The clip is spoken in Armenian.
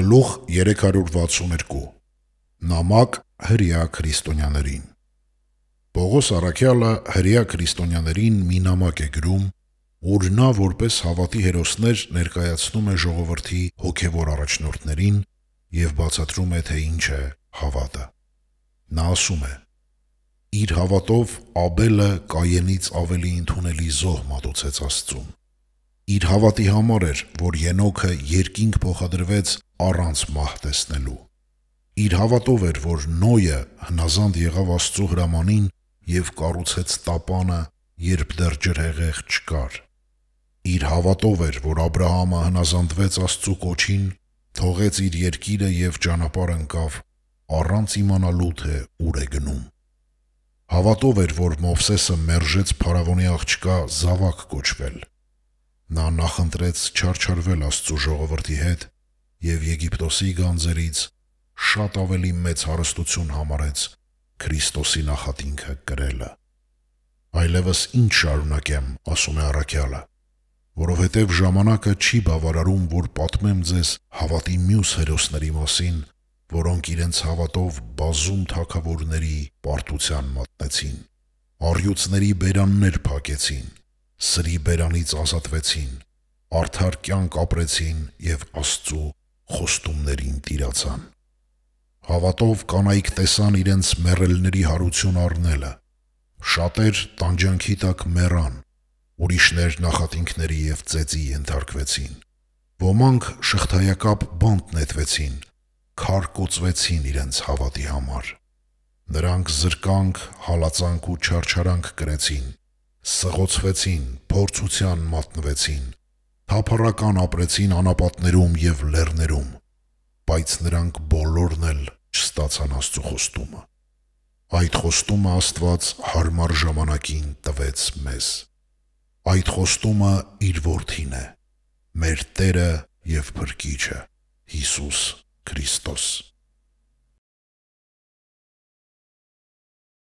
գլուխ 362 նամակ հрья քրիստոնյաներին Պողոս Արաքյալը հрья քրիստոնյաներին մի նամակ է գրում որ նա որպես հավատի հերոսներ ներկայացնում է ժողովրդի հոգևոր առաջնորդներին եւ բացատրում է թե ինչ է հավատը նա ասում է իր հավատով Աբելը Կայենից ավելի ընդունելի զոհ մատուցեց Աստծուն իր հավատի համար էր, որ Ենոքը երկինք փոխադրվեց առանց մահ տեսնելու։ Իր հավատով էր, որ Նոյը հնազանդ եղավ Աստծո հրամանին եւ կառուցեց տապանը, երբ դեռ ջրհեղեղ չկար։ Իր հավատով էր, որ Աբ รา համը հնազանդվեց Աստծո կոչին, թողեց իր երկիրը եւ ճանապարհ ընկավ առանց իմանալու թե ուր է գնում։ Հավատով էր, որ Մովսեսը մերժեց Փարավոնի աղջկա Զավակ կոչվել Նա նախընտրեց չարչարվել Աստծո ժողովրդի հետ եւ Եգիպտոսի գանձերից շատ ավելի մեծ հարստություն համարեց Քրիստոսի նախատինքը գրելը։ Այլևս ինչ շարունակեմ, ասում է Արաքյալը, որովհետև ժամանակը չի բավարարում, որ պատմեմ ձեզ հավատի մյուս հերոսների մասին, որոնք իրենց հավատով բազում թակավորների պարտության մատնեցին, արյուծների բերաններ փակեցին, սրի բերանից ազատվեցին, արդար կյանք ապրեցին եւ Աստծո խոստումներին տիրացան։ Հավատով կանայք տեսան իրենց մեռելների հարություն առնելը։ Շատեր տանջանքի տակ մեռան, ուրիշներ նախատինքների եւ ծեծի ենթարկվեցին։ Ոմանք շղթայակապ բանտ նետվեցին, քար կոծվեցին իրենց հավատի համար։ Նրանք զրկանք, հալածանք ու չարչարանք գրեցին, Սղոցվեցին, փորձության մատնվեցին, թափառական ապրեցին անապատներում եւ լեռներում, բայց նրանք բոլորն էլ չստացան Աստծո խոստումը։ Այդ խոստումը Աստված հարմար ժամանակին տվեց մեզ։ Այդ խոստումը իր որդին է, մեր Տերը եւ Փրկիչը, Հիսուս Քրիստոս։